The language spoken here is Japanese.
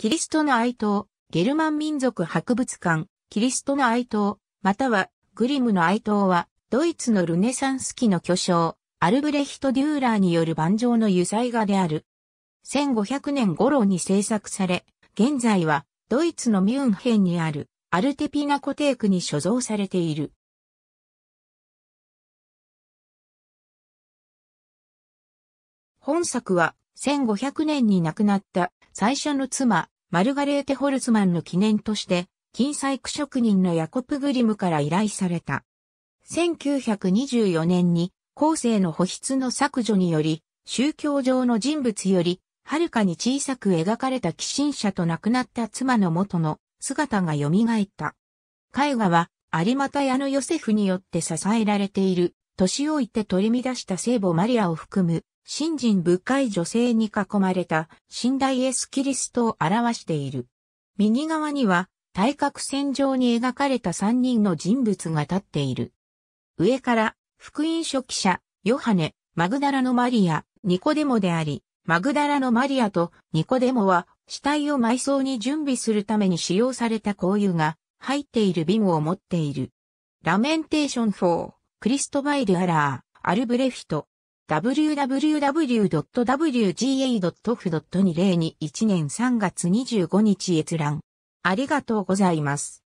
キリストの哀悼、ゲルマン民族博物館、キリストの哀悼、またはグリムの哀悼は、ドイツのルネサンス期の巨匠、アルブレヒト・デューラーによる盤上の油彩画である。1500年頃に制作され、現在はドイツのミュンヘンにあるアルテピナコテークに所蔵されている。本作は1500年に亡くなった最初の妻、マルガレーテ・ホルツマンの記念として、金細工職人のヤコプ・グリムから依頼された。1924年に、後世の保筆の削除により、宗教上の人物より、はるかに小さく描かれた寄進者と亡くなった妻の元の姿が蘇った。絵画は、有股屋のヨセフによって支えられている年老いて取り乱した聖母マリアを含む、信心深い女性に囲まれた、信大イエスキリストを表している。右側には、対角線上に描かれた3人の人物が立っている。上から、福音書記者、ヨハネ、マグダラのマリア、ニコデモであり、マグダラのマリアとニコデモは、死体を埋葬に準備するために使用された香油が入っている瓶を持っている。ラメンテーション4。クリストバイル・アラー、アルブレフト、www.wga.f.2021 年3月25日閲覧。ありがとうございます。